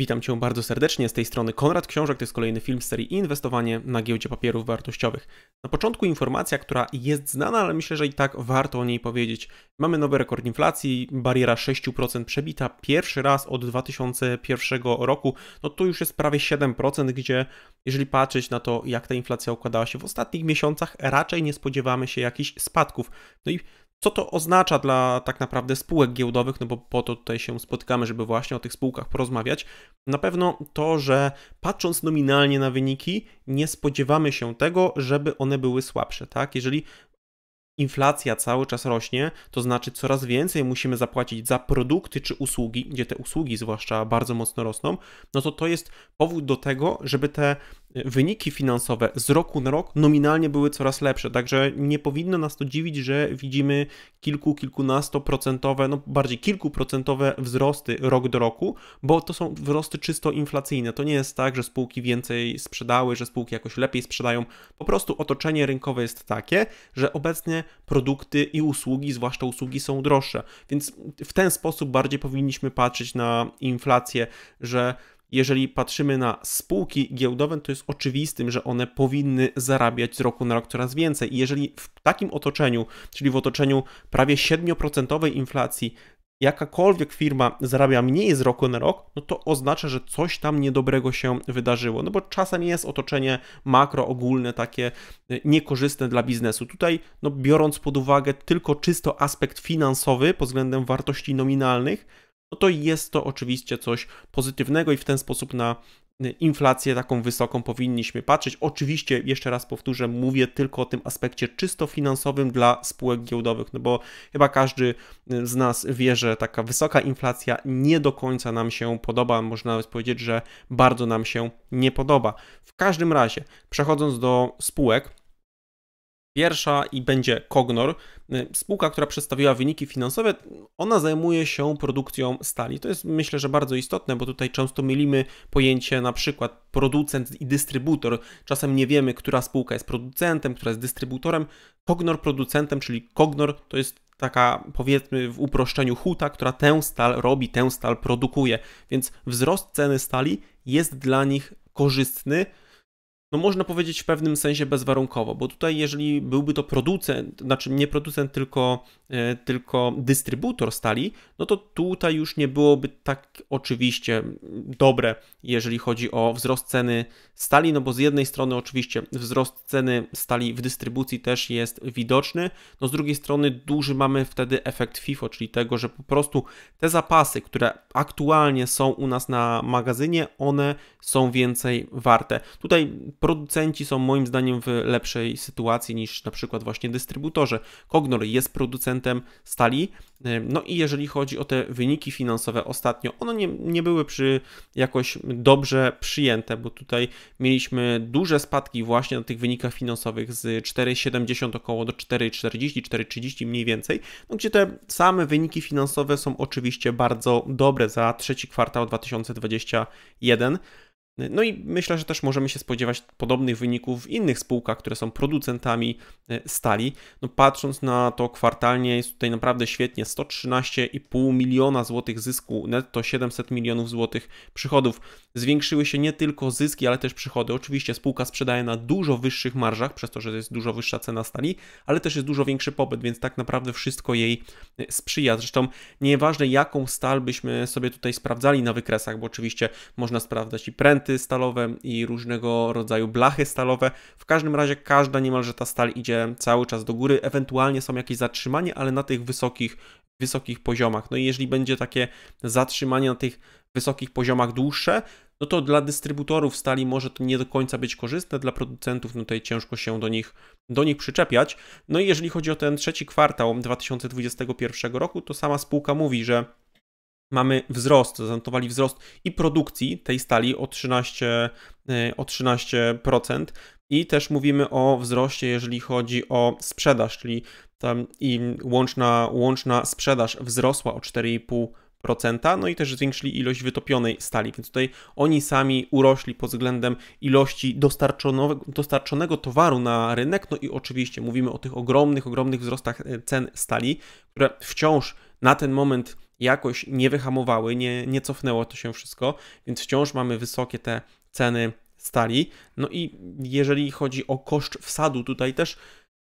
Witam Cię bardzo serdecznie, z tej strony Konrad Książek, to jest kolejny film z serii Inwestowanie na giełdzie papierów wartościowych. Na początku informacja, która jest znana, ale myślę, że i tak warto o niej powiedzieć. Mamy nowy rekord inflacji, bariera 6% przebita pierwszy raz od 2001 roku. No tu już jest prawie 7%, gdzie jeżeli patrzeć na to, jak ta inflacja układała się w ostatnich miesiącach, raczej nie spodziewamy się jakichś spadków. No i co to oznacza dla tak naprawdę spółek giełdowych, no bo po to tutaj się spotykamy, żeby właśnie o tych spółkach porozmawiać. Na pewno to, że patrząc nominalnie na wyniki, nie spodziewamy się tego, żeby one były słabsze, tak? Jeżeli inflacja cały czas rośnie, to znaczy coraz więcej musimy zapłacić za produkty czy usługi, gdzie te usługi zwłaszcza bardzo mocno rosną, no to to jest powód do tego, żeby te wyniki finansowe z roku na rok nominalnie były coraz lepsze, także nie powinno nas to dziwić, że widzimy kilku, kilkunastoprocentowe, no bardziej kilkuprocentowe wzrosty rok do roku, bo to są wzrosty czysto inflacyjne. To nie jest tak, że spółki więcej sprzedały, że spółki jakoś lepiej sprzedają. Po prostu otoczenie rynkowe jest takie, że obecnie produkty i usługi, zwłaszcza usługi, są droższe, więc w ten sposób bardziej powinniśmy patrzeć na inflację, że jeżeli patrzymy na spółki giełdowe, to jest oczywistym, że one powinny zarabiać z roku na rok coraz więcej. I jeżeli w takim otoczeniu, czyli w otoczeniu prawie 7% inflacji, jakakolwiek firma zarabia mniej z roku na rok, no to oznacza, że coś tam niedobrego się wydarzyło. No bo czasem jest otoczenie makro ogólne takie y, niekorzystne dla biznesu. Tutaj, no biorąc pod uwagę tylko czysto aspekt finansowy pod względem wartości nominalnych, no to jest to oczywiście coś pozytywnego i w ten sposób na y, inflację taką wysoką powinniśmy patrzeć. Oczywiście, jeszcze raz powtórzę, mówię tylko o tym aspekcie czysto finansowym dla spółek giełdowych, no bo chyba każdy y, z nas wie, że taka wysoka inflacja nie do końca nam się podoba, można nawet powiedzieć, że bardzo nam się nie podoba. W każdym razie, przechodząc do spółek, Pierwsza i będzie Kognor, y, spółka, która przedstawiła wyniki finansowe. Ona zajmuje się produkcją stali. To jest myślę, że bardzo istotne, bo tutaj często mylimy pojęcie na przykład producent i dystrybutor. Czasem nie wiemy, która spółka jest producentem, która jest dystrybutorem. Kognor producentem, czyli Kognor to jest taka powiedzmy w uproszczeniu huta, która tę stal robi, tę stal produkuje. Więc wzrost ceny stali jest dla nich korzystny no można powiedzieć w pewnym sensie bezwarunkowo, bo tutaj jeżeli byłby to producent, znaczy nie producent, tylko, e, tylko dystrybutor stali, no to tutaj już nie byłoby tak oczywiście dobre, jeżeli chodzi o wzrost ceny stali, no bo z jednej strony oczywiście wzrost ceny stali w dystrybucji też jest widoczny, no z drugiej strony duży mamy wtedy efekt FIFO, czyli tego, że po prostu te zapasy, które aktualnie są u nas na magazynie, one są więcej warte. Tutaj producenci są moim zdaniem w lepszej sytuacji niż na przykład właśnie dystrybutorzy. Cognor jest producentem stali, no i jeżeli chodzi o te wyniki finansowe ostatnio, one nie, nie były przy jakoś dobrze przyjęte, bo tutaj mieliśmy duże spadki właśnie na tych wynikach finansowych z 4,70 około do 4,40, 4,30 mniej więcej, no gdzie te same wyniki finansowe są oczywiście bardzo dobre za trzeci kwartał 2021. No i myślę, że też możemy się spodziewać podobnych wyników w innych spółkach, które są producentami e, stali. No patrząc na to kwartalnie jest tutaj naprawdę świetnie 113,5 miliona złotych zysku netto 700 milionów złotych przychodów. Zwiększyły się nie tylko zyski, ale też przychody. Oczywiście spółka sprzedaje na dużo wyższych marżach, przez to, że jest dużo wyższa cena stali, ale też jest dużo większy popyt, więc tak naprawdę wszystko jej e, sprzyja. Zresztą nieważne jaką stal byśmy sobie tutaj sprawdzali na wykresach, bo oczywiście można sprawdzać i pręt stalowe i różnego rodzaju blachy stalowe. W każdym razie każda niemalże ta stal idzie cały czas do góry, ewentualnie są jakieś zatrzymania, ale na tych wysokich, wysokich poziomach. No i jeżeli będzie takie zatrzymanie na tych wysokich poziomach dłuższe, no to dla dystrybutorów stali może to nie do końca być korzystne, dla producentów no tutaj ciężko się do nich, do nich przyczepiać. No i jeżeli chodzi o ten trzeci kwartał 2021 roku, to sama spółka mówi, że mamy wzrost, zanotowali wzrost i produkcji tej stali o 13, e, o 13%. I też mówimy o wzroście, jeżeli chodzi o sprzedaż, czyli tam i łączna, łączna sprzedaż wzrosła o 4,5%, no i też zwiększyli ilość wytopionej stali, więc tutaj oni sami urośli pod względem ilości dostarczonego, dostarczonego towaru na rynek, no i oczywiście mówimy o tych ogromnych, ogromnych wzrostach e, cen stali, które wciąż na ten moment jakoś nie wyhamowały, nie, nie cofnęło to się wszystko, więc wciąż mamy wysokie te ceny stali. No i jeżeli chodzi o koszt wsadu, tutaj też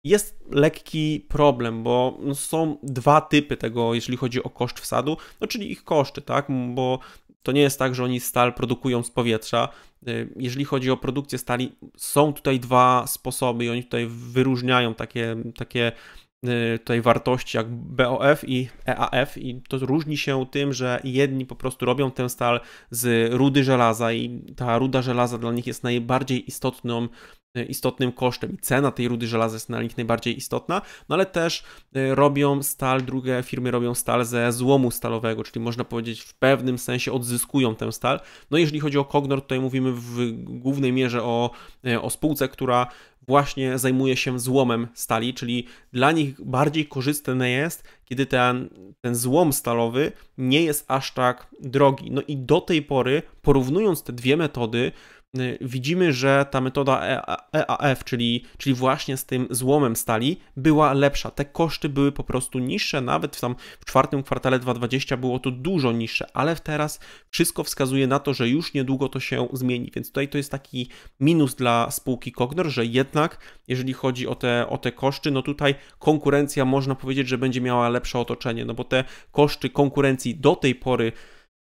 jest lekki problem, bo są dwa typy tego, jeżeli chodzi o koszt wsadu, no czyli ich koszty, tak? Bo to nie jest tak, że oni stal produkują z powietrza. Y, jeżeli chodzi o produkcję stali, są tutaj dwa sposoby i oni tutaj wyróżniają takie, takie Y, tutaj wartości jak BOF i EAF i to różni się tym, że jedni po prostu robią ten stal z rudy żelaza i ta ruda żelaza dla nich jest najbardziej istotną y, istotnym kosztem i cena tej rudy żelaza jest dla nich najbardziej istotna, no ale też y, robią stal, drugie firmy robią stal ze złomu stalowego, czyli można powiedzieć w pewnym sensie odzyskują ten stal. No jeżeli chodzi o Cognor, tutaj mówimy w głównej mierze o, o spółce, która właśnie zajmuje się złomem stali, czyli dla nich bardziej korzystne jest, kiedy ten, ten złom stalowy nie jest aż tak drogi. No i do tej pory, porównując te dwie metody, Y, widzimy, że ta metoda EAF, e czyli, czyli właśnie z tym złomem stali, była lepsza. Te koszty były po prostu niższe, nawet w, tam w czwartym kwartale 2020 było to dużo niższe, ale teraz wszystko wskazuje na to, że już niedługo to się zmieni, więc tutaj to jest taki minus dla spółki Cognor, że jednak jeżeli chodzi o te, o te koszty, no tutaj konkurencja można powiedzieć, że będzie miała lepsze otoczenie, no bo te koszty konkurencji do tej pory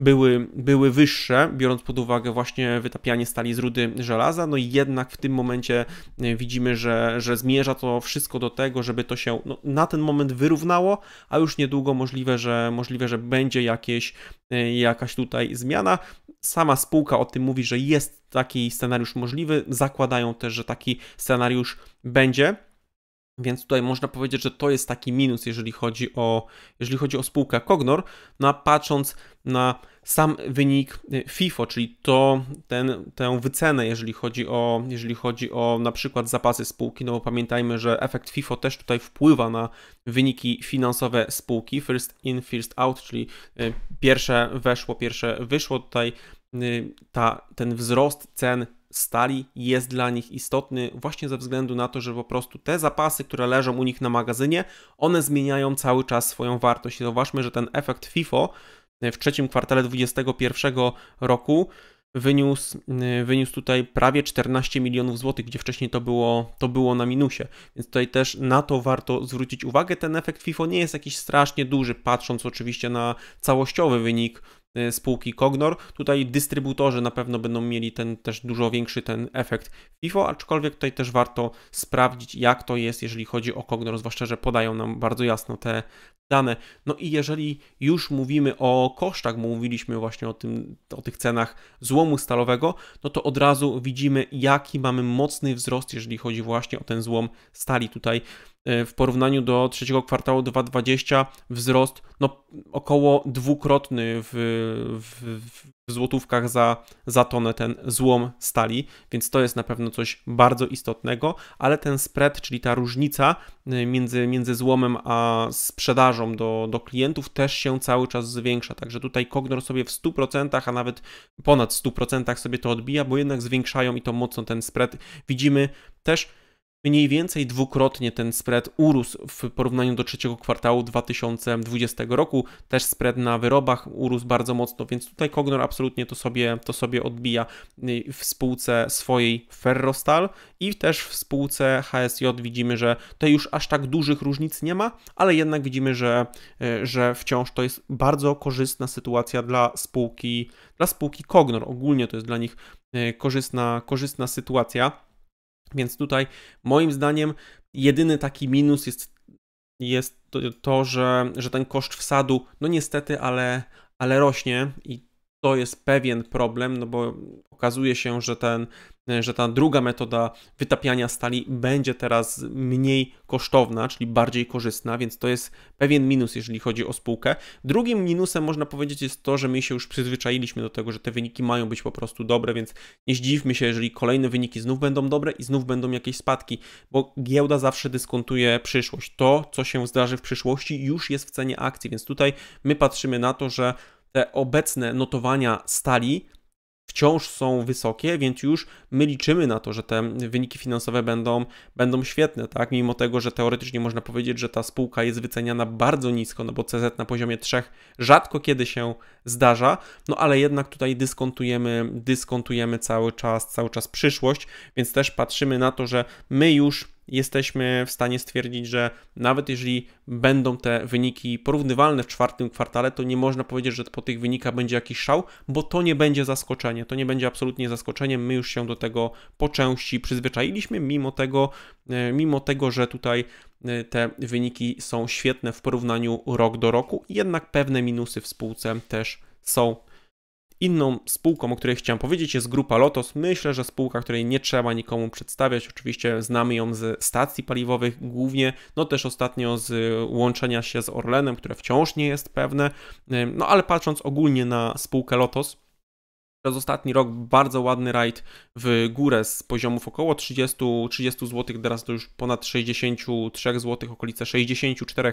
były, były wyższe, biorąc pod uwagę właśnie wytapianie stali z rudy żelaza, no i jednak w tym momencie e, widzimy, że, że zmierza to wszystko do tego, żeby to się no, na ten moment wyrównało, a już niedługo możliwe, że możliwe, że będzie jakieś, e, jakaś tutaj zmiana. Sama spółka o tym mówi, że jest taki scenariusz możliwy, zakładają też, że taki scenariusz będzie. Więc tutaj można powiedzieć, że to jest taki minus, jeżeli chodzi o, jeżeli chodzi o spółkę Cognor. No a patrząc na sam wynik e, FIFO, czyli to, ten, tę wycenę, jeżeli chodzi, o, jeżeli chodzi o na przykład zapasy spółki, no bo pamiętajmy, że efekt FIFO też tutaj wpływa na wyniki finansowe spółki. First in, first out, czyli e, pierwsze weszło, pierwsze wyszło. Tutaj e, ta, ten wzrost cen stali jest dla nich istotny właśnie ze względu na to, że po prostu te zapasy, które leżą u nich na magazynie, one zmieniają cały czas swoją wartość. I zauważmy, że ten efekt FIFO e, w trzecim kwartale 2021 roku wyniósł, e, wyniósł tutaj prawie 14 milionów złotych, gdzie wcześniej to było, to było na minusie. Więc tutaj też na to warto zwrócić uwagę. Ten efekt FIFO nie jest jakiś strasznie duży, patrząc oczywiście na całościowy wynik Y, spółki Cognor. Tutaj dystrybutorzy na pewno będą mieli ten też dużo większy ten efekt FIFO, aczkolwiek tutaj też warto sprawdzić, jak to jest, jeżeli chodzi o Cognor, zwłaszcza, że podają nam bardzo jasno te dane. No i jeżeli już mówimy o kosztach, mówiliśmy właśnie o, tym, o tych cenach złomu stalowego, no to od razu widzimy, jaki mamy mocny wzrost, jeżeli chodzi właśnie o ten złom stali tutaj. E, w porównaniu do trzeciego kwartału 2020 wzrost no, około dwukrotny w, w, w, złotówkach za, za tonę ten złom stali, więc to jest na pewno coś bardzo istotnego, ale ten spread, czyli ta różnica e, między, między złomem a sprzedażą do, do klientów też się cały czas zwiększa, także tutaj Cognor sobie w 100%, a nawet ponad 100% sobie to odbija, bo jednak zwiększają i to mocno ten spread. Widzimy też Mniej więcej dwukrotnie ten spread urósł w porównaniu do trzeciego kwartału 2020 roku. Też spread na wyrobach urósł bardzo mocno, więc tutaj Kognor absolutnie to sobie, to sobie odbija y, w spółce swojej Ferrostal i też w spółce HSJ widzimy, że tutaj już aż tak dużych różnic nie ma, ale jednak widzimy, że, y, że wciąż to jest bardzo korzystna sytuacja dla spółki, dla spółki Kognor. Ogólnie to jest dla nich y, korzystna, korzystna sytuacja. Więc tutaj moim zdaniem jedyny taki minus jest, jest to, że, że ten koszt wsadu, no niestety, ale, ale rośnie i to jest pewien problem, no bo okazuje się, że, ten, e, że ta druga metoda wytapiania stali będzie teraz mniej kosztowna, czyli bardziej korzystna, więc to jest pewien minus, jeżeli chodzi o spółkę. Drugim minusem można powiedzieć jest to, że my się już przyzwyczailiśmy do tego, że te wyniki mają być po prostu dobre, więc nie zdziwmy się, jeżeli kolejne wyniki znów będą dobre i znów będą jakieś spadki, bo giełda zawsze dyskontuje przyszłość. To, co się zdarzy w przyszłości, już jest w cenie akcji, więc tutaj my patrzymy na to, że te obecne notowania stali wciąż są wysokie, więc już my liczymy na to, że te wyniki finansowe będą, będą świetne, tak? Mimo tego, że teoretycznie można powiedzieć, że ta spółka jest wyceniana bardzo nisko, no bo CZ na poziomie 3 rzadko kiedy się zdarza, no ale jednak tutaj dyskontujemy, dyskontujemy cały czas, cały czas przyszłość, więc też patrzymy na to, że my już jesteśmy w stanie stwierdzić, że nawet jeżeli będą te wyniki porównywalne w czwartym kwartale, to nie można powiedzieć, że po tych wynikach będzie jakiś szał, bo to nie będzie zaskoczenie. To nie będzie absolutnie zaskoczeniem. My już się do tego po części przyzwyczailiśmy, mimo tego, e, mimo tego że tutaj e, te wyniki są świetne w porównaniu rok do roku, jednak pewne minusy w spółce też są Inną spółką, o której chciałem powiedzieć, jest Grupa Lotos. Myślę, że spółka, której nie trzeba nikomu przedstawiać. Oczywiście znamy ją z stacji paliwowych głównie, no też ostatnio z łączenia się z Orlenem, które wciąż nie jest pewne. No ale patrząc ogólnie na spółkę Lotos, przez ostatni rok bardzo ładny rajd w górę z poziomów około 30, 30 zł, teraz to już ponad 63 zł, okolice 64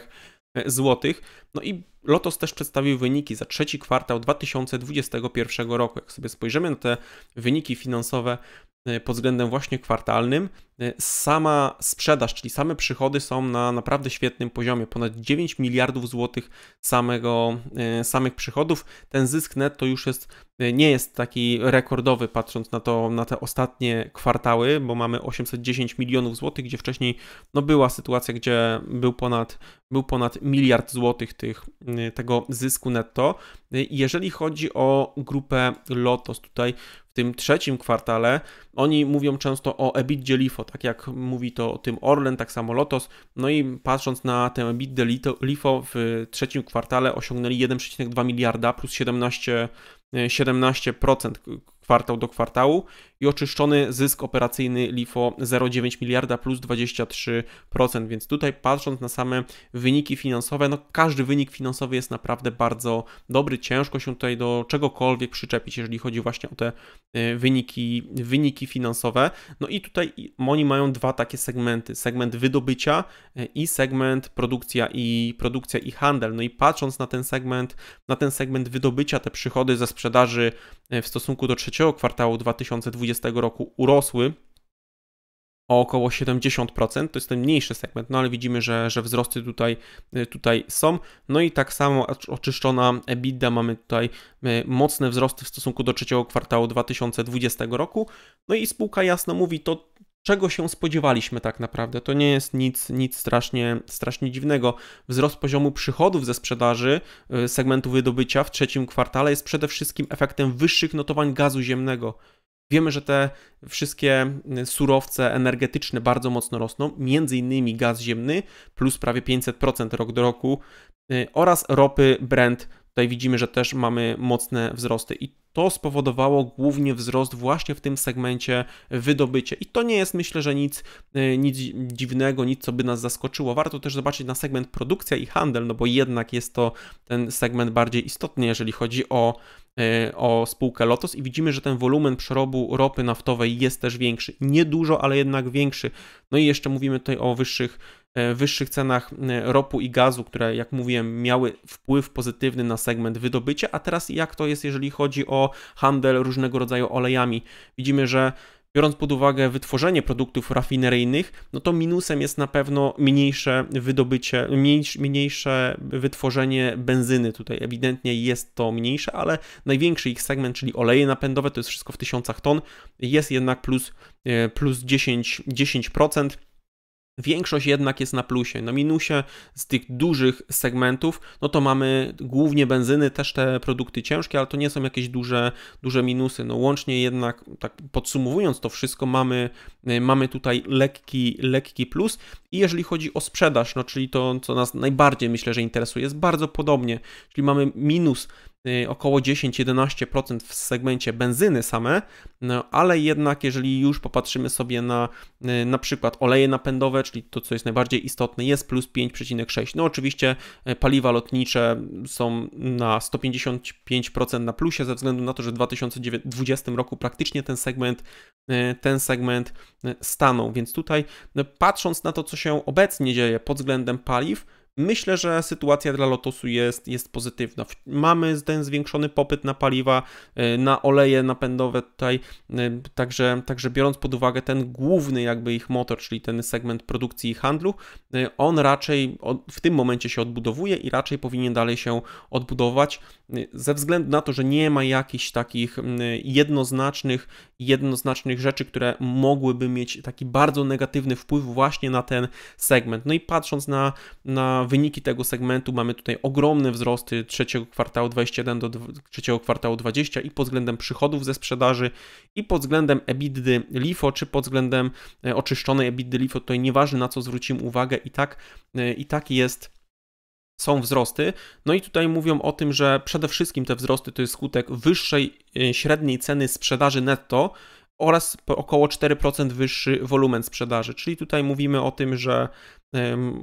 e, zł. No i Lotos też przedstawił wyniki za trzeci kwartał 2021 roku. Jak sobie spojrzymy na te wyniki finansowe e, pod względem właśnie kwartalnym, e, sama sprzedaż, czyli same przychody są na naprawdę świetnym poziomie, ponad 9 miliardów złotych samego, samych przychodów. Ten zysk netto już jest nie jest taki rekordowy, patrząc na to, na te ostatnie kwartały, bo mamy 810 milionów złotych, gdzie wcześniej no, była sytuacja, gdzie był ponad, był ponad miliard złotych tych, y, tego zysku netto. Y, jeżeli chodzi o grupę Lotos, tutaj w tym trzecim kwartale, oni mówią często o EBITDA LIFO, tak jak mówi to o tym Orlen, tak samo Lotos, no i patrząc na tę EBITDA LIFO w trzecim kwartale osiągnęli 1,2 miliarda plus 17 17% e, kwartał do kwartału i oczyszczony zysk operacyjny LIFO 0,9 miliarda plus 23%, więc tutaj patrząc na same wyniki finansowe, no każdy wynik finansowy jest naprawdę bardzo dobry, ciężko się tutaj do czegokolwiek przyczepić, jeżeli chodzi właśnie o te e, wyniki, wyniki finansowe. No i tutaj oni mają dwa takie segmenty, segment wydobycia e, i segment produkcja i produkcja i handel. No i patrząc na ten segment, na ten segment wydobycia, te przychody ze sprzedaży w stosunku do trzeciego kwartału 2020 roku urosły o około 70%, to jest ten mniejszy segment, no ale widzimy, że, że wzrosty tutaj, y, tutaj są. No i tak samo oczyszczona EBITDA, mamy tutaj y, mocne wzrosty w stosunku do trzeciego kwartału 2020 roku. No i spółka jasno mówi, to czego się spodziewaliśmy tak naprawdę. To nie jest nic, nic strasznie, strasznie dziwnego. Wzrost poziomu przychodów ze sprzedaży y, segmentu wydobycia w trzecim kwartale jest przede wszystkim efektem wyższych notowań gazu ziemnego. Wiemy, że te wszystkie y, surowce energetyczne bardzo mocno rosną, między innymi gaz ziemny plus prawie 500% rok do roku y, oraz ropy Brent. Tutaj widzimy, że też mamy mocne wzrosty i to spowodowało głównie wzrost właśnie w tym segmencie wydobycia I to nie jest myślę, że nic, e, nic dziwnego, nic co by nas zaskoczyło. Warto też zobaczyć na segment produkcja i handel, no bo jednak jest to ten segment bardziej istotny, jeżeli chodzi o e, o spółkę Lotos i widzimy, że ten wolumen przerobu ropy naftowej jest też większy. Niedużo, ale jednak większy. No i jeszcze mówimy tutaj o wyższych, e, wyższych cenach ropu i gazu, które, jak mówiłem, miały wpływ pozytywny na segment wydobycia, a teraz jak to jest, jeżeli chodzi o handel różnego rodzaju olejami. Widzimy, że biorąc pod uwagę wytworzenie produktów rafineryjnych, no to minusem jest na pewno mniejsze wydobycie, mniejsze wytworzenie benzyny. Tutaj ewidentnie jest to mniejsze, ale największy ich segment, czyli oleje napędowe, to jest wszystko w tysiącach ton, jest jednak plus, e, plus 10, 10%. Większość jednak jest na plusie. Na minusie z tych dużych segmentów, no to mamy głównie benzyny, też te produkty ciężkie, ale to nie są jakieś duże, duże minusy. No łącznie jednak, tak podsumowując to wszystko, mamy, y, mamy tutaj lekki, lekki plus. I jeżeli chodzi o sprzedaż, no czyli to, co nas najbardziej myślę, że interesuje, jest bardzo podobnie. Czyli mamy minus Y, około 10-11% w segmencie benzyny same, no, ale jednak jeżeli już popatrzymy sobie na y, na przykład oleje napędowe, czyli to co jest najbardziej istotne, jest plus 5,6. No oczywiście y, paliwa lotnicze są na 155% na plusie ze względu na to, że w 2020 roku praktycznie ten segment ten segment stanął. Więc tutaj no, patrząc na to co się obecnie dzieje pod względem paliw, Myślę, że sytuacja dla Lotosu jest, jest pozytywna. Mamy ten zwiększony popyt na paliwa, e, na oleje napędowe tutaj, e, także, także biorąc pod uwagę ten główny jakby ich motor, czyli ten segment produkcji i handlu, e, on raczej w tym momencie się odbudowuje i raczej powinien dalej się odbudować, ze względu na to, że nie ma jakichś takich jednoznacznych, jednoznacznych rzeczy, które mogłyby mieć taki bardzo negatywny wpływ właśnie na ten segment. No i patrząc na, na wyniki tego segmentu mamy tutaj ogromne wzrosty trzeciego kwartału 21 do trzeciego kwartału 20 i pod względem przychodów ze sprzedaży i pod względem EBITDA LIFO czy pod względem e, oczyszczonej EBITDA LIFO, tutaj nieważne na co zwrócimy uwagę i tak, e, i tak jest są wzrosty. No i tutaj mówią o tym, że przede wszystkim te wzrosty to jest skutek wyższej e, średniej ceny sprzedaży netto, oraz około 4% wyższy wolumen sprzedaży. Czyli tutaj mówimy o tym, że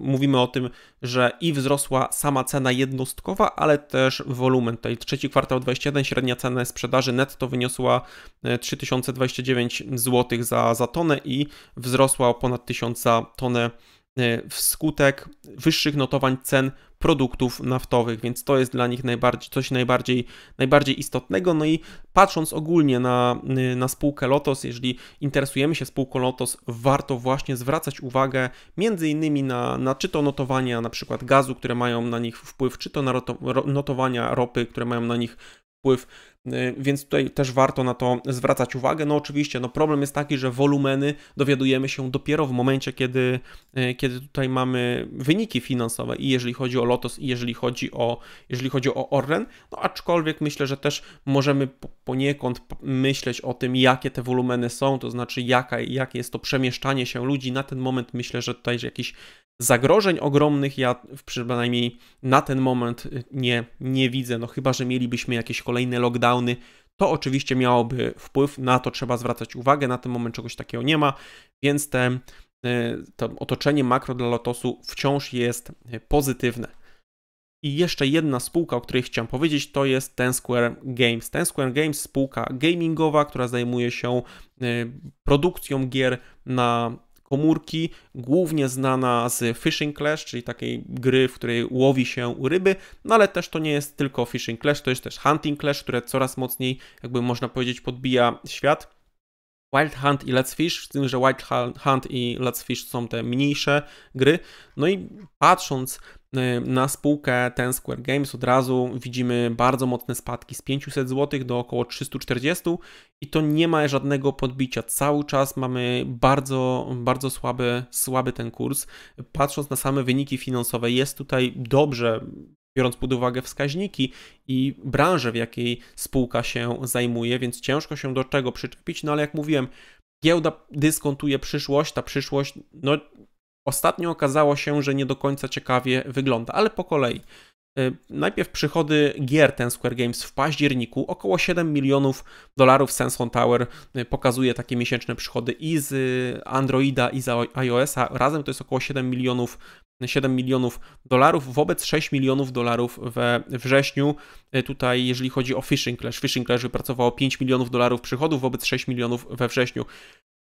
Mówimy o tym, że i wzrosła sama cena jednostkowa, ale też wolumen. Tutaj trzeci kwartał 21 średnia cena sprzedaży netto wyniosła 3029 e, zł za, za tonę i wzrosła o ponad 1000 tonę E, wskutek wyższych notowań cen produktów naftowych, więc to jest dla nich najbardziej, coś najbardziej, najbardziej istotnego. No i patrząc ogólnie na, e, na spółkę Lotos, jeżeli interesujemy się spółką Lotos, warto właśnie zwracać uwagę między innymi na, na czy to notowania na przykład gazu, które mają na nich wpływ, czy to na notowania ropy, które mają na nich wpływ, y, więc tutaj też warto na to zwracać uwagę. No oczywiście, no problem jest taki, że wolumeny dowiadujemy się dopiero w momencie, kiedy, y, kiedy tutaj mamy wyniki finansowe i jeżeli chodzi o Lotos i jeżeli chodzi o, jeżeli chodzi o Orlen, no aczkolwiek myślę, że też możemy poniekąd myśleć o tym, jakie te wolumeny są, to znaczy jaka, jakie jest to przemieszczanie się ludzi. Na ten moment myślę, że tutaj jakiś zagrożeń ogromnych ja przynajmniej na ten moment y, nie, nie widzę, no chyba, że mielibyśmy jakieś kolejne lockdowny, to oczywiście miałoby wpływ, na to trzeba zwracać uwagę, na ten moment czegoś takiego nie ma, więc te, y, to otoczenie makro dla Lotosu wciąż jest y, pozytywne. I jeszcze jedna spółka, o której chciałem powiedzieć, to jest Ten Square Games. Ten Square Games, spółka gamingowa, która zajmuje się produkcją gier na komórki, głównie znana z Fishing Clash, czyli takiej gry, w której łowi się ryby, no ale też to nie jest tylko Fishing Clash, to jest też Hunting Clash, które coraz mocniej, jakby można powiedzieć, podbija świat. Wild Hunt i Let's Fish, z tym, że Wild Hunt i Let's Fish są te mniejsze gry. No i patrząc e, na spółkę Ten Square Games od razu widzimy bardzo mocne spadki z 500 zł do około 340 i to nie ma żadnego podbicia. Cały czas mamy bardzo, bardzo słaby, słaby ten kurs. Patrząc na same wyniki finansowe, jest tutaj dobrze biorąc pod uwagę wskaźniki i branżę, w jakiej spółka się zajmuje, więc ciężko się do czego przyczepić. No ale jak mówiłem, giełda dyskontuje przyszłość, ta przyszłość, no ostatnio okazało się, że nie do końca ciekawie wygląda, ale po kolei. Y, najpierw przychody gier ten Square Games w październiku około 7 milionów dolarów. Sensor Tower y, pokazuje takie miesięczne przychody i z Androida, i z iOS-a. Razem to jest około 7 milionów 7 milionów dolarów wobec 6 milionów dolarów we wrześniu. E, tutaj, jeżeli chodzi o Fishing Clash, Fishing Clash wypracowało 5 milionów dolarów przychodów wobec 6 milionów we wrześniu.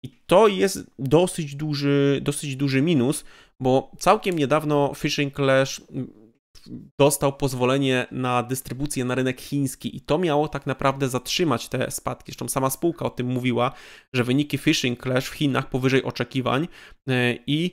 I to jest dosyć duży, dosyć duży minus, bo całkiem niedawno Fishing Clash mm, dostał pozwolenie na dystrybucję na rynek chiński i to miało tak naprawdę zatrzymać te spadki. Zresztą sama spółka o tym mówiła, że wyniki Fishing Clash w Chinach powyżej oczekiwań e, i yy,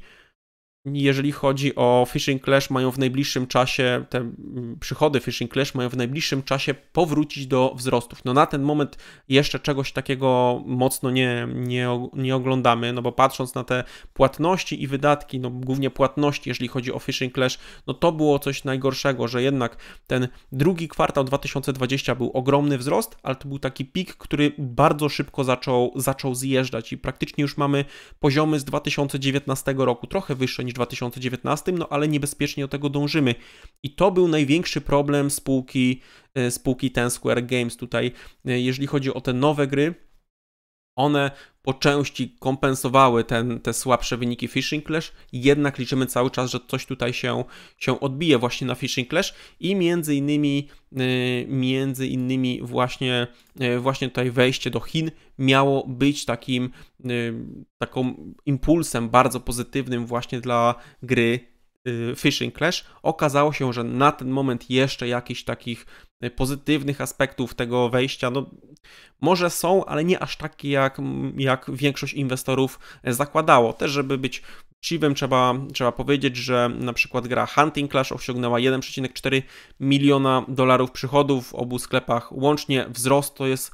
jeżeli chodzi o Fishing Clash, mają w najbliższym czasie, te mm, przychody Fishing Clash mają w najbliższym czasie powrócić do wzrostów. No na ten moment jeszcze czegoś takiego mocno nie, nie, nie oglądamy, no bo patrząc na te płatności i wydatki, no głównie płatności, jeżeli chodzi o Fishing Clash, no to było coś najgorszego, że jednak ten drugi kwartał 2020 był ogromny wzrost, ale to był taki pik, który bardzo szybko zaczął, zaczął zjeżdżać i praktycznie już mamy poziomy z 2019 roku, trochę wyższe niż niż w 2019, no ale niebezpiecznie do tego dążymy. I to był największy problem spółki, e, spółki Ten Square Games tutaj, e, jeżeli chodzi o te nowe gry one po części kompensowały ten, te słabsze wyniki Fishing Clash, jednak liczymy cały czas, że coś tutaj się, się odbije właśnie na Fishing Clash i między innymi, y, między innymi właśnie, y, właśnie tutaj wejście do Chin miało być takim y, taką impulsem bardzo pozytywnym właśnie dla gry Y, Fishing Clash, okazało się, że na ten moment jeszcze jakichś takich y, pozytywnych aspektów tego wejścia, no może są, ale nie aż takie jak, jak większość inwestorów y, zakładało. Też, żeby być uczciwym, trzeba, trzeba powiedzieć, że na przykład gra Hunting Clash osiągnęła 1,4 miliona dolarów przychodów w obu sklepach łącznie. Wzrost to jest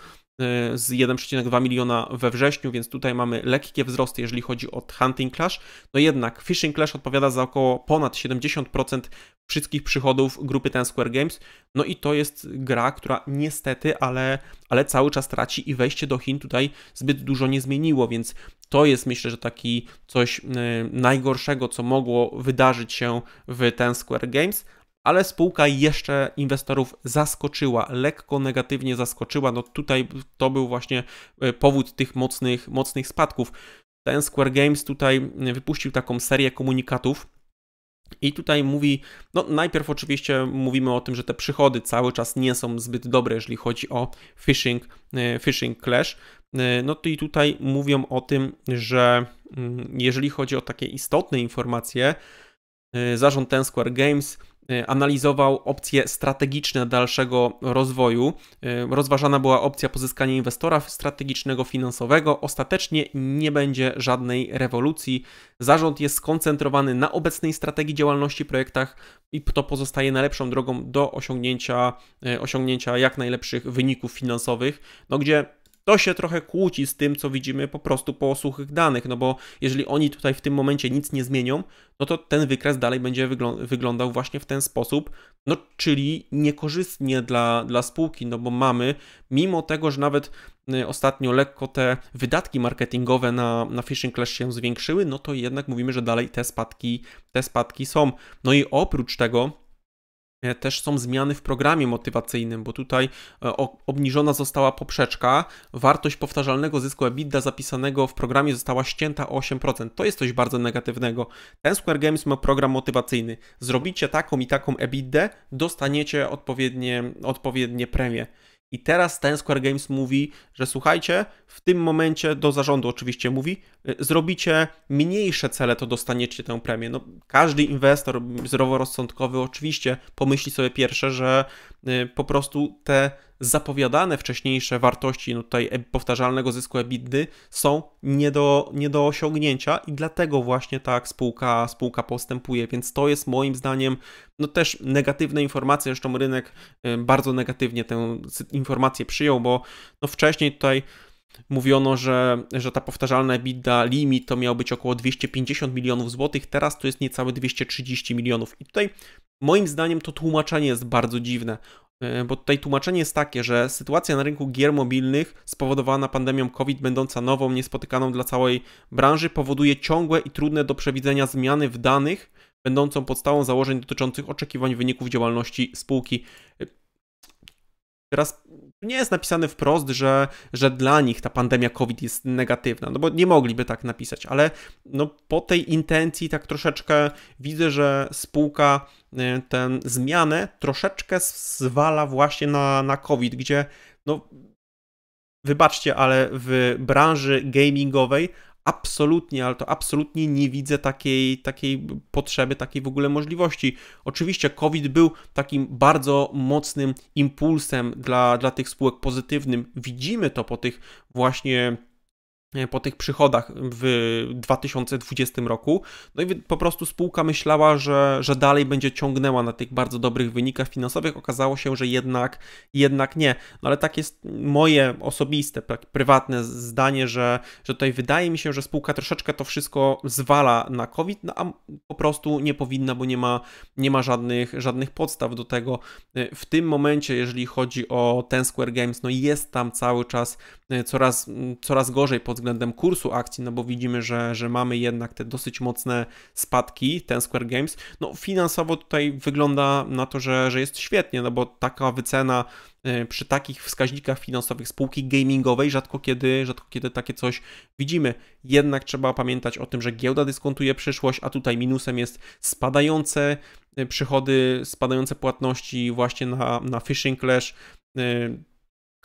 z 1,2 miliona we wrześniu, więc tutaj mamy lekkie wzrosty, jeżeli chodzi o Hunting Clash. No jednak Fishing Clash odpowiada za około ponad 70% wszystkich przychodów grupy Ten Square Games. No i to jest gra, która niestety, ale, ale cały czas traci i wejście do Chin tutaj zbyt dużo nie zmieniło, więc to jest myślę, że taki coś y, najgorszego, co mogło wydarzyć się w Ten Square Games ale spółka jeszcze inwestorów zaskoczyła, lekko negatywnie zaskoczyła. No tutaj to był właśnie e, powód tych mocnych, mocnych spadków. Ten Square Games tutaj wypuścił taką serię komunikatów. I tutaj mówi, no najpierw oczywiście mówimy o tym, że te przychody cały czas nie są zbyt dobre, jeżeli chodzi o phishing, e, phishing clash. E, no to i tutaj mówią o tym, że mm, jeżeli chodzi o takie istotne informacje, zarząd Ten Square Games Y, analizował opcje strategiczne dalszego rozwoju. Y, rozważana była opcja pozyskania inwestora strategicznego, finansowego. Ostatecznie nie będzie żadnej rewolucji. Zarząd jest skoncentrowany na obecnej strategii działalności, projektach i to pozostaje najlepszą drogą do osiągnięcia, y, osiągnięcia jak najlepszych wyników finansowych, no gdzie to się trochę kłóci z tym, co widzimy po prostu po suchych danych, no bo jeżeli oni tutaj w tym momencie nic nie zmienią, no to ten wykres dalej będzie wyglą- wyglądał właśnie w ten sposób, no czyli niekorzystnie dla, dla spółki, no bo mamy, mimo tego, że nawet y, ostatnio lekko te wydatki marketingowe na, na Phishing Clash się zwiększyły, no to jednak mówimy, że dalej te spadki, te spadki są. No i oprócz tego, E, też są zmiany w programie motywacyjnym, bo tutaj e, obniżona została poprzeczka, wartość powtarzalnego zysku EBITDA zapisanego w programie została ścięta o 8%. To jest coś bardzo negatywnego. Ten Square Games ma program motywacyjny. Zrobicie taką i taką EBITDA, dostaniecie odpowiednie, odpowiednie premie. I teraz ten Square Games mówi, że słuchajcie, w tym momencie do zarządu oczywiście mówi, y, zrobicie mniejsze cele, to dostaniecie tę premię. No, każdy inwestor zdroworozsądkowy oczywiście pomyśli sobie pierwsze, że Y, po prostu te zapowiadane wcześniejsze wartości, no tutaj e, powtarzalnego zysku EBITDA są nie do, nie do osiągnięcia i dlatego właśnie tak spółka, spółka postępuje, więc to jest moim zdaniem no też negatywne informacje, zresztą rynek y, bardzo negatywnie tę informację przyjął, bo no wcześniej tutaj mówiono, że, że ta powtarzalna EBITDA limit to miał być około 250 milionów złotych, teraz to jest niecałe 230 milionów. I tutaj moim zdaniem to tłumaczenie jest bardzo dziwne, e, bo tutaj tłumaczenie jest takie, że sytuacja na rynku gier mobilnych spowodowana pandemią COVID, będąca nową, niespotykaną dla całej branży, powoduje ciągłe i trudne do przewidzenia zmiany w danych, będącą podstawą założeń dotyczących oczekiwań wyników działalności spółki. E, teraz nie jest napisane wprost, że, że dla nich ta pandemia COVID jest negatywna, no bo nie mogliby tak napisać, ale no po tej intencji tak troszeczkę widzę, że spółka y, tę zmianę troszeczkę zwala właśnie na, na COVID, gdzie no wybaczcie, ale w branży gamingowej absolutnie, ale to absolutnie nie widzę takiej, takiej potrzeby, takiej w ogóle możliwości. Oczywiście COVID był takim bardzo mocnym impulsem dla, dla tych spółek pozytywnym. Widzimy to po tych właśnie E, po tych przychodach w 2020 roku. No i po prostu spółka myślała, że, że dalej będzie ciągnęła na tych bardzo dobrych wynikach finansowych. Okazało się, że jednak, jednak nie. No ale tak jest moje osobiste, tak prywatne zdanie, że, że tutaj wydaje mi się, że spółka troszeczkę to wszystko zwala na COVID, no a po prostu nie powinna, bo nie ma, nie ma żadnych, żadnych podstaw do tego. E, w tym momencie, jeżeli chodzi o ten Square Games, no jest tam cały czas e, coraz, coraz gorzej pod względem kursu akcji, no bo widzimy, że, że mamy jednak te dosyć mocne spadki, ten Square Games. No finansowo tutaj wygląda na to, że, że jest świetnie, no bo taka wycena y, przy takich wskaźnikach finansowych spółki gamingowej rzadko kiedy, rzadko kiedy takie coś widzimy. Jednak trzeba pamiętać o tym, że giełda dyskontuje przyszłość, a tutaj minusem jest spadające y, przychody, spadające płatności właśnie na, na Phishing Clash, y,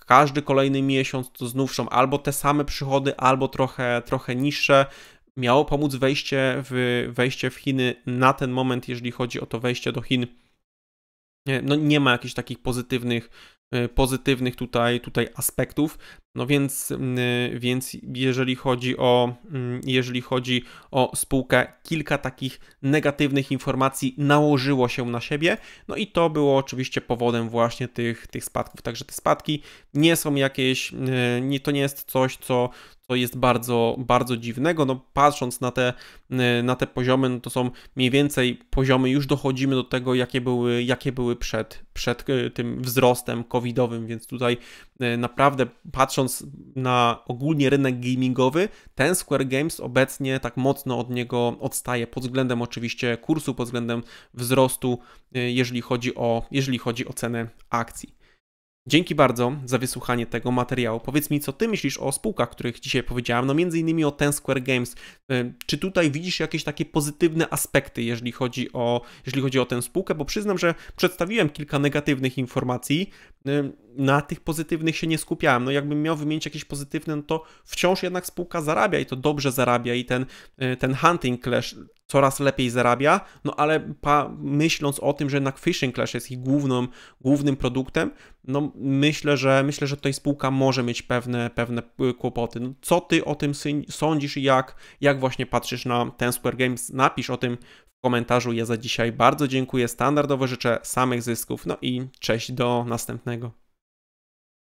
każdy kolejny miesiąc to znów są albo te same przychody, albo trochę, trochę niższe. Miało pomóc wejście w, wejście w Chiny na ten moment, jeżeli chodzi o to wejście do Chin. No nie ma jakichś takich pozytywnych, y, pozytywnych tutaj, tutaj aspektów. No więc, mm, y, więc jeżeli chodzi o mm, jeżeli chodzi o spółkę, kilka takich negatywnych informacji nałożyło się na siebie. No i to było oczywiście powodem właśnie tych, tych spadków. Także te spadki nie są jakieś, y, nie, to nie jest coś, co, co jest bardzo, bardzo dziwnego. No, patrząc na te, y, na te poziomy, no to są mniej więcej poziomy, już dochodzimy do tego, jakie były, jakie były przed, przed tym wzrostem covidowym, więc tutaj naprawdę patrząc patrząc na ogólnie rynek gamingowy, ten Square Games obecnie tak mocno od niego odstaje pod względem oczywiście kursu, pod względem wzrostu, y, jeżeli chodzi o, jeżeli chodzi o cenę akcji. Dzięki bardzo za wysłuchanie tego materiału. Powiedz mi, co ty myślisz o spółkach, których dzisiaj powiedziałem, no między innymi o Ten Square Games. Y, czy tutaj widzisz jakieś takie pozytywne aspekty, jeżeli chodzi o, jeżeli chodzi o tę spółkę? Bo przyznam, że przedstawiłem kilka negatywnych informacji, na tych pozytywnych się nie skupiałem. No jakbym miał wymienić jakieś pozytywne, no to wciąż jednak spółka zarabia i to dobrze zarabia i ten, y, ten Hunting Clash coraz lepiej zarabia, no ale pa, myśląc o tym, że jednak Fishing Clash jest ich główną, głównym produktem, no myślę, że myślę, że tutaj spółka może mieć pewne, pewne y, kłopoty. No, co ty o tym sądzisz i jak, jak właśnie patrzysz na ten Square Games? Napisz o tym komentarzu. Ja za dzisiaj bardzo dziękuję. Standardowo życzę samych zysków. No i cześć do następnego.